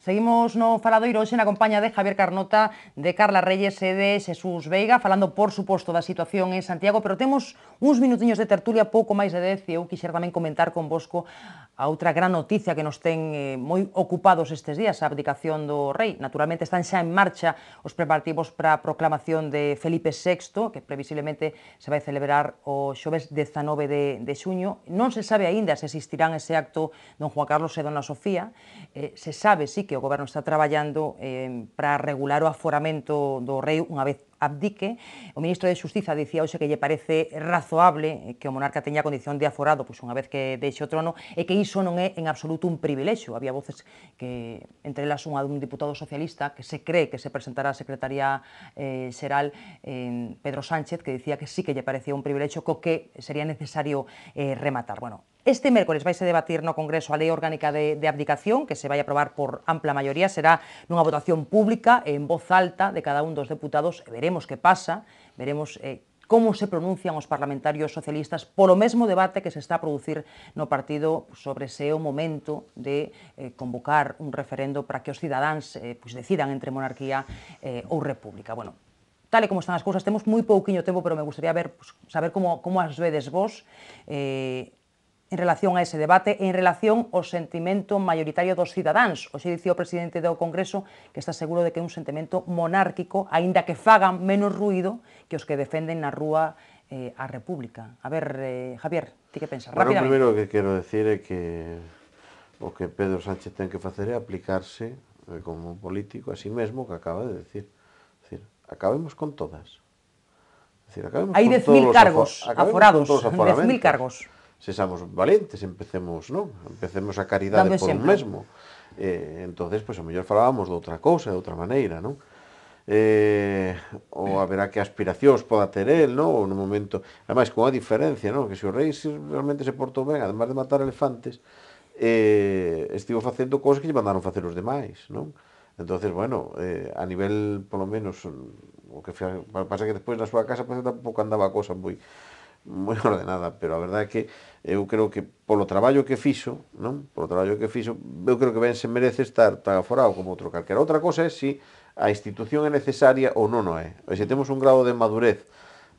Seguimos no faladoiro hoxe na compañía de Javier Carnota, de Carla Reyes e de Xesús Veiga, falando, por suposto, da situación en Santiago, pero temos uns minutiños de tertulia, pouco máis de 10, e eu quixer tamén comentar con Bosco a outra gran noticia que nos ten eh, moi ocupados estes días, a abdicación do rei. Naturalmente están xa en marcha os preparativos para a proclamación de Felipe VI, que previsiblemente se vai celebrar o xoves 19 de, de xuño. Non se sabe aínda se existirán ese acto don Juan Carlos e dona Sofía. Eh, se sabe, sí que o Goberno está traballando eh, para regular o aforamento do rei unha vez abdique. O ministro de Xustiza dicía hoxe que lle parece razoable eh, que o monarca teña condición de aforado pois, unha vez que deixe o trono e que iso non é en absoluto un privilexio. Había voces que, entre elas unha dun diputado socialista que se cree que se presentará a Secretaría eh, Xeral eh, Pedro Sánchez, que dicía que sí que lle parecía un privilexio co que sería necesario eh, rematar. Bueno, Este mércores vaise debatir no Congreso a Lei Orgánica de, de Abdicación, que se vai aprobar por ampla maioría, será nunha votación pública en voz alta de cada un dos deputados, e veremos que pasa, veremos eh, como se pronuncian os parlamentarios socialistas polo mesmo debate que se está a producir no partido sobre se é o momento de eh, convocar un referendo para que os cidadáns eh, pois decidan entre monarquía eh, ou república. Bueno, tal e como están as cousas, temos moi pouquiño tempo, pero me gustaría ver, pues, saber como, como as vedes vos, eh, en relación a ese debate en relación ao sentimento maioritario dos cidadáns. xe dicía o presidente do Congreso que está seguro de que é un sentimento monárquico, aínda que fagan menos ruido que os que defenden na rúa eh, a República. A ver, eh, Javier, ti que pensas? Bueno, o primeiro que quero decir é que o que Pedro Sánchez ten que facer é aplicarse eh, como político a sí mesmo que acaba de decir. decir acabemos con todas. Decir, acabemos Hai 10.000 cargos aforados, 10.000 cargos sexamos valentes, empecemos, non? Empecemos a caridade Dando por un mesmo. Eh, entonces, pois, pues, a mellor falábamos de outra cousa, de outra maneira, non? Eh, ou haberá que aspiracións poda ter el, non? Ou no momento... Ademais, con a diferencia, non? Que se o rei realmente se portou ben, además de matar elefantes, eh, estivo facendo cousas que lle mandaron facer os demais, non? Entonces, bueno, eh, a nivel, polo menos, o que pasa que despois na súa casa parece pues, pois, tampouco andaba a cosa moi moi ordenada, pero a verdade é que eu creo que polo traballo que fixo, non? Polo traballo que fixo, eu creo que ben se merece estar tan aforado como outro calquera. Outra cosa é se si a institución é necesaria ou non o é. E se temos un grado de madurez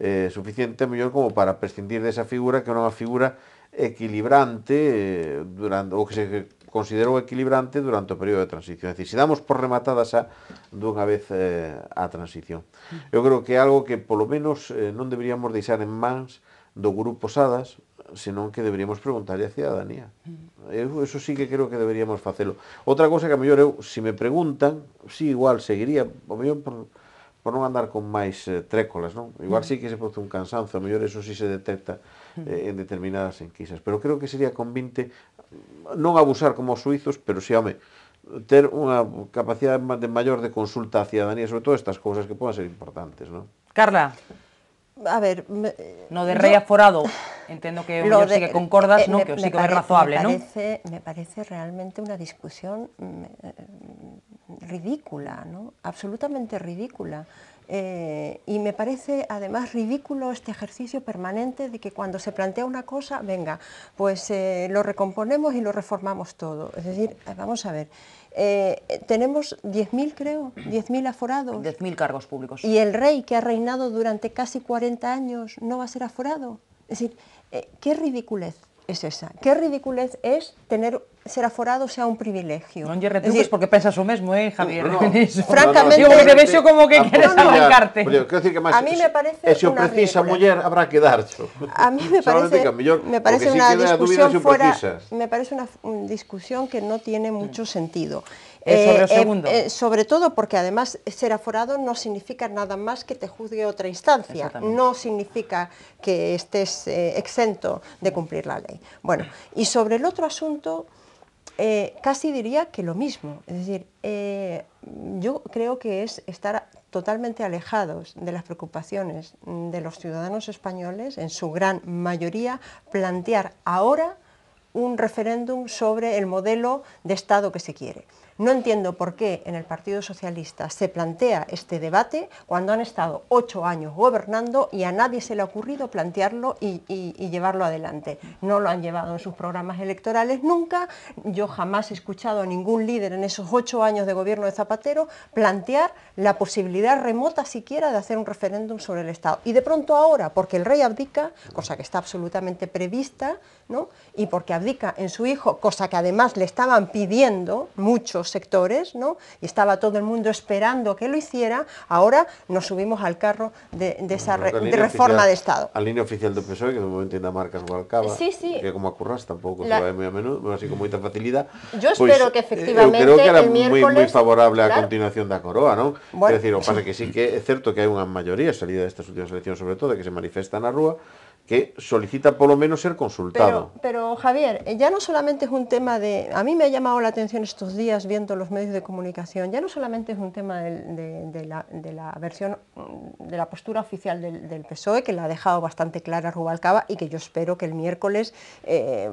eh, suficiente, mellor como para prescindir desa figura que non unha figura equilibrante eh, durante ou que se considerou equilibrante durante o período de transición. É dicir, se damos por rematada xa dunha vez eh, a transición. Eu creo que é algo que polo menos eh, non deberíamos deixar en mans do grupo Sadas, senón que deberíamos preguntarle a cidadanía. Mm. Eu eso sí que creo que deberíamos facelo. Outra cousa que a mellor eu, se me preguntan, si sí, igual seguiría, o mellor por, por non andar con máis eh, trécolas, non? Igual mm. sí que se produce un cansanzo, a mellor eso sí se detecta mm. eh, en determinadas enquisas, pero creo que sería convinte non abusar como os suizos, pero si, sí, home, ter unha capacidade de maior de consulta á cidadanía sobre todo estas cousas que poden ser importantes, non? Carla, a ver... No de rey aforado, entiendo que sí que concordas, eh, ¿no? Me, que sí que parece, es razonable, me parece, Me parece realmente una discusión mm, eh, ridícula, ¿no? Absolutamente ridícula. Eh, y me parece además ridículo este ejercicio permanente de que cuando se plantea una cosa, venga, pues eh, lo recomponemos y lo reformamos todo. Es decir, eh, vamos a ver, tenemos 10.000 creo, 10.000 aforados. 10.000 cargos públicos. Y el rey que ha reinado durante casi 40 años no va a ser aforado. Es decir, qué ridiculez es esa. Qué ridiculez es tener ser aforado sea un privilegio. No lle pues, porque pensas lo mismo, eh, Javier. Francamente, yo como que quieres arrancarte. A mí me parece una se precisa Mujer habrá que dar. A mí me parece me parece una discusión fuera, me parece una discusión que no tiene mucho sentido. Eh, eh, eh, sobre, todo porque además ser aforado no significa nada más que te juzgue otra instancia, no significa que estés exento de cumplir la ley. Bueno, y sobre el otro asunto... casi diría que lo mismo. Es decir, yo creo que es estar totalmente alejados de las preocupaciones de los ciudadanos españoles, en su gran mayoría, plantear ahora un referéndum sobre el modelo de Estado que se quiere. No entiendo por qué en el Partido Socialista se plantea este debate cuando han estado ocho años gobernando y a nadie se le ha ocurrido plantearlo y, llevarlo adelante. No lo han llevado en sus programas electorales nunca. Yo jamás he escuchado a ningún líder en esos ocho años de gobierno de Zapatero plantear la posibilidad remota siquiera de hacer un referéndum sobre el Estado. Y de pronto ahora, porque el rey abdica, cosa que está absolutamente prevista, ¿no? y porque abdica en su hijo, cosa que además le estaban pidiendo muchos sectores, ¿no? y estaba todo el mundo esperando que lo hiciera, ahora nos subimos al carro de, esa reforma de Estado. Al línea oficial del PSOE, que de momento marca es Gualcaba, sí, sí. que como Curras tampoco se va muy a menudo, así con mucha facilidad. Yo pues, espero que eh, efectivamente creo que era muy, muy favorable a continuación de la Coroa, ¿no? es decir, que que sí que es cierto que hay una mayoría salida de estas últimas elecciones, sobre todo, que se manifiesta en Rúa, que solicita por lo menos ser consultado. Pero, Javier, eh, ya no solamente es un tema de... A mí me ha llamado la atención estos días viendo los medios de comunicación, ya no solamente es un tema de, la, versión, mm, de la postura oficial del, PSOE, que la ha dejado bastante clara Rubalcaba y que yo espero que el miércoles... Eh,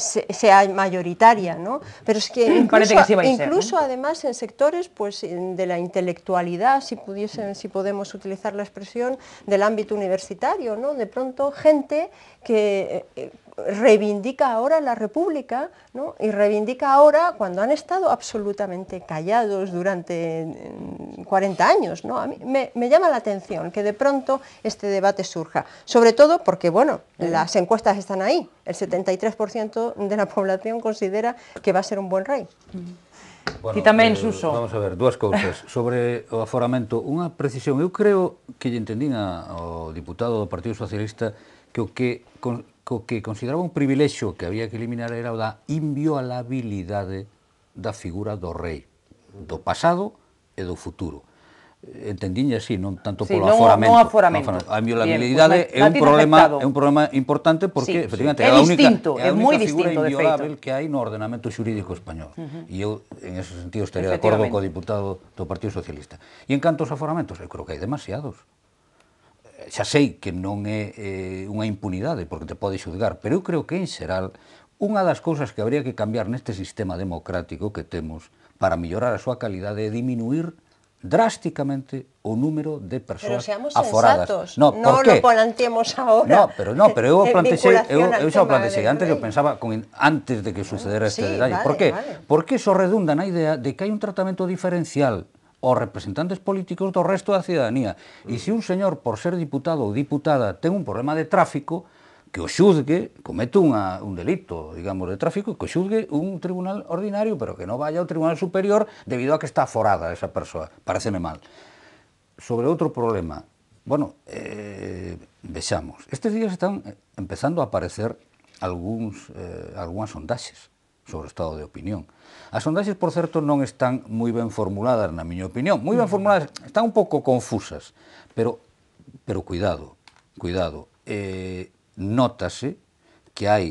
sea mayoritaria, ¿no? Pero es que incluso, además en sectores pues, de la intelectualidad, si, pudiesen, si podemos utilizar la expresión, del ámbito universitario, ¿no? De pronto gente que eh, eh, reivindica ahora la República y reivindica ahora cuando han estado absolutamente callados durante 40 mm, años. ¿no? A mí me, llama la atención que de pronto este debate surja, sobre todo porque bueno, las encuestas están ahí, el 73% de la población considera que va a ser un buen rey. Bueno, Ti tamén, eh, Suso. Vamos a ver, dúas cousas. Sobre o aforamento, unha precisión. Eu creo que lle entendín a, ao diputado do Partido Socialista que o que, con, co que consideraba un privilexio que había que eliminar era o da inviolabilidade da figura do rei, do pasado e do futuro entendiña así, non tanto polo sí, aforamento. Non aforamento. Non aforamento. A inviolabilidade Bien, pues, é un problema afectado. é un problema importante porque sí, efectivamente sí. é, a única, é, é a única moi figura distinto, inviolável que hai no ordenamento xurídico español. Uh -huh. E eu en ese sentido estaría de acordo co diputado do Partido Socialista. E en canto aos aforamentos, eu creo que hai demasiados. Eh, xa sei que non é eh, unha impunidade porque te pode xudgar, pero eu creo que en xeral unha das cousas que habría que cambiar neste sistema democrático que temos para mellorar a súa calidade é diminuir drásticamente o número de persoas pero seamos Sensatos. No, o por qué? planteemos No, pero no, pero eu plantexei, eu, eu xa o plantexei antes, eu pensaba con, antes de que sucedera este detalle. por que? Porque iso redunda na idea de que hai un tratamento diferencial aos representantes políticos do resto da cidadanía. E se un señor, por ser diputado ou diputada, ten un problema de tráfico, que o xuzgue, comete unha, un delito, digamos, de tráfico, que o xuzgue un tribunal ordinario, pero que non vaya ao tribunal superior debido a que está aforada esa persoa. Pareceme mal. Sobre outro problema, bueno, eh, vexamos, estes días están eh, empezando a aparecer algúns, eh, algúnas sondaxes sobre o estado de opinión. As sondaxes, por certo, non están moi ben formuladas, na miña opinión. Moi ben formuladas, están un pouco confusas, pero, pero cuidado, cuidado. Eh, nótase que hai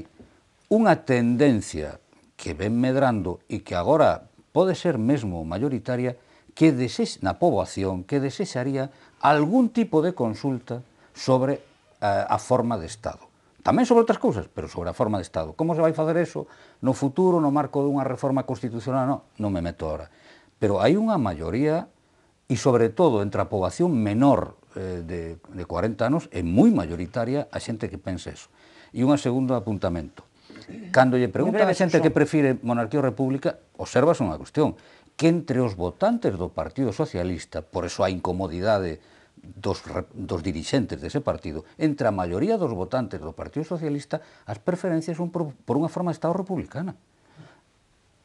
unha tendencia que ven medrando e que agora pode ser mesmo maioritaria que desex, na poboación que desexaría algún tipo de consulta sobre a, eh, a forma de Estado. Tamén sobre outras cousas, pero sobre a forma de Estado. Como se vai facer eso no futuro, no marco dunha reforma constitucional? Non, non me meto ahora. Pero hai unha maioría, e sobre todo entre a poboación menor eh, de, de 40 anos é moi mayoritaria a xente que pensa eso. E unha segundo apuntamento. Cando lle pregunta a xente que prefire monarquía ou república, observas unha cuestión, que entre os votantes do Partido Socialista, por eso a incomodidade dos, dos dirixentes dese partido, entre a maioría dos votantes do Partido Socialista, as preferencias son por, por unha forma de Estado republicana.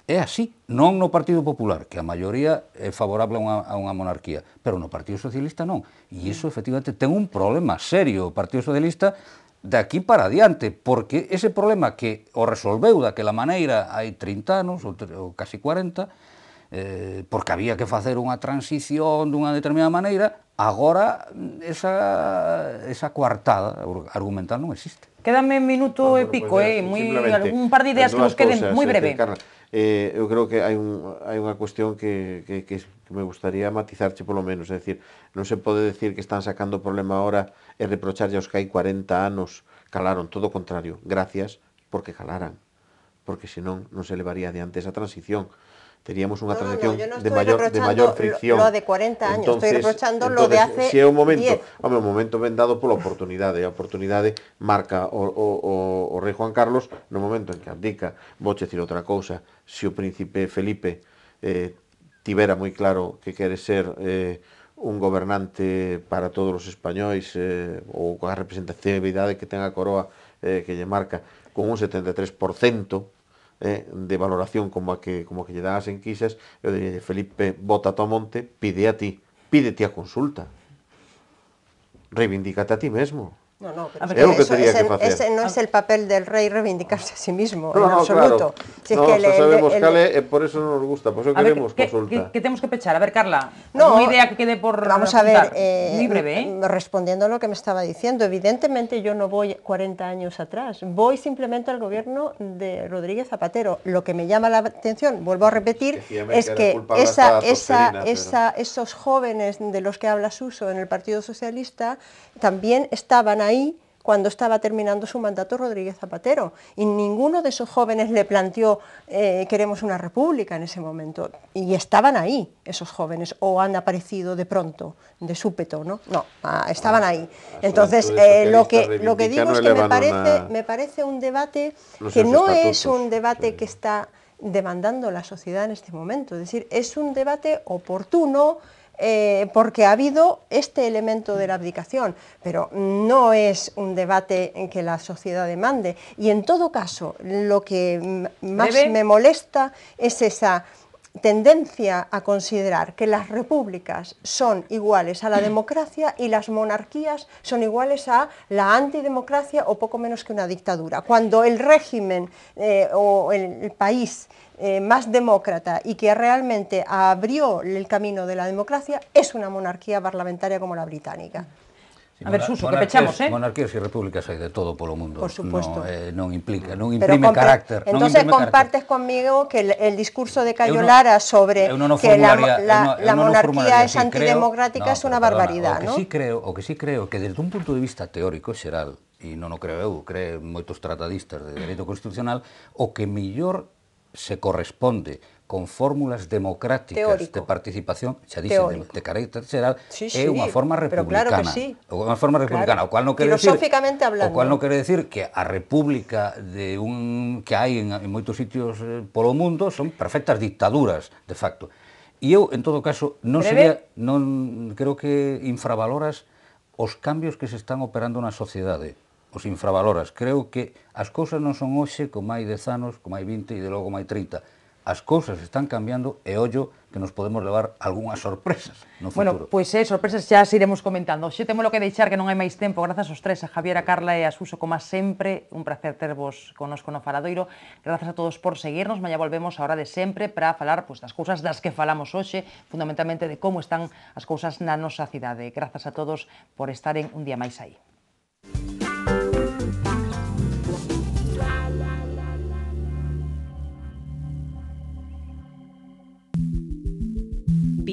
É así, non no Partido Popular, que a maioría é favorable a unha, a unha monarquía, pero no Partido Socialista non. E iso, efectivamente, ten un problema serio o Partido Socialista de aquí para adiante, porque ese problema que o resolveu daquela maneira hai 30 anos, ou, ou casi 40, eh, porque había que facer unha transición dunha determinada maneira, agora esa, esa coartada argumental non existe. Quédame un minuto ah, e pico, pues, eh, moi, un par de ideas que nos queden moi eh, breve. Que, Carla, eh, eu creo que hai, un, hai unha cuestión que, que, que, que me gustaría matizarche polo menos, é dicir, non se pode decir que están sacando problema ahora e reprocharlle aos que hai 40 anos calaron, todo o contrario, gracias porque calaran, porque senón non se levaría adiante esa transición teníamos una no, transición no, no, de, mayor, de mayor fricción. Lo, lo de 40 años, entonces, estoy reprochando entonces, lo de hace. Si es un momento, 10. hombre, un momento vendado por oportunidades. oportunidade marca o, o, o, o, rei Juan Carlos no momento en que abdica, voche decir outra cousa, se si o príncipe Felipe eh, tivera moi claro que quere ser eh, un gobernante para todos os españois eh, ou coa representatividade que ten a coroa eh, que lle marca con un 73% eh, de valoración como a que como a que lle dan as enquisas, eu diría, Felipe, bota a monte, pide a ti, pídete a consulta. Reivindícate a ti mesmo. No, no, pero ver, que ese, no es el papel del rey reivindicarse a sí mismo, en absoluto. Si no, que eh, por eso nos gusta, por eso queremos ¿qué, tenemos que pechar? A ver, Carla, no, una idea que quede por Vamos a ver, eh, ¿eh? mm, respondiendo a lo que me estaba diciendo, evidentemente yo no voy 40 años atrás, voy simplemente al gobierno de Rodríguez Zapatero. Lo que me llama la atención, vuelvo a repetir, es que esa, esa, esa, esos jóvenes de los que habla Suso en el Partido Socialista también estaban ahí cuando estaba terminando su mandato Rodríguez Zapatero. Y ninguno de esos jóvenes le planteó eh, queremos una república en ese momento. Y estaban ahí esos jóvenes, o han aparecido de pronto, de súpeto, ¿no? No, ah, estaban ah, ahí. Ah, Entonces, eh, lo, que, lo que digo es que me parece, me parece un debate que no es un debate que está demandando la sociedad en este momento. Es decir, es un debate oportuno eh, porque ha habido este elemento de la abdicación, pero no es un debate en que la sociedad demande. Y en todo caso, lo que más me molesta es esa tendencia a considerar que las repúblicas son iguales a la democracia y las monarquías son iguales a la antidemocracia o poco menos que una dictadura. Cuando el régimen eh, o el, país eh, más demócrata y que realmente abrió el camino de la democracia es una monarquía parlamentaria como la británica. A ver, Suso, que pechamos, eh? Monarquías e repúblicas hai de todo polo mundo. Por supuesto. No, eh, non implica, non imprime carácter. Entón, non imprime compartes conmigo que el, el discurso de Cayo no, Lara sobre eh, no, no que la, la, no, la monarquía no es antidemocrática creo, no, es non? perdona, barbaridad, o que Sí creo, o que sí creo que desde un punto de vista teórico xeral, e non o creo eu, creen moitos tratadistas de dereito constitucional, o que millor se corresponde con fórmulas democráticas Teórico. de participación, xa dixen, de, de carácter xeral, sí, sí, é unha forma republicana. Claro que sí. Unha forma republicana, claro. o cual non quere decir hablando. O cual non quere decir que a república de un que hai en, en moitos sitios eh, polo mundo son perfectas dictaduras, de facto. E eu, en todo caso, non Breve. sería non creo que infravaloras os cambios que se están operando na sociedade os infravaloras. Creo que as cousas non son hoxe como hai 10 anos, como hai 20 e de logo como hai 30 as cousas están cambiando e ollo que nos podemos levar algunhas sorpresas no futuro. Bueno, pois pues, eh, sorpresas xa as iremos comentando. Xe temos lo que deixar que non hai máis tempo. Grazas aos tres, a Javier, a Carla e a Suso, como sempre, un placer tervos conosco no Faladoiro. Grazas a todos por seguirnos. Maia volvemos a hora de sempre para falar pois, pues, das cousas das que falamos hoxe, fundamentalmente de como están as cousas na nosa cidade. Grazas a todos por estar en un día máis aí.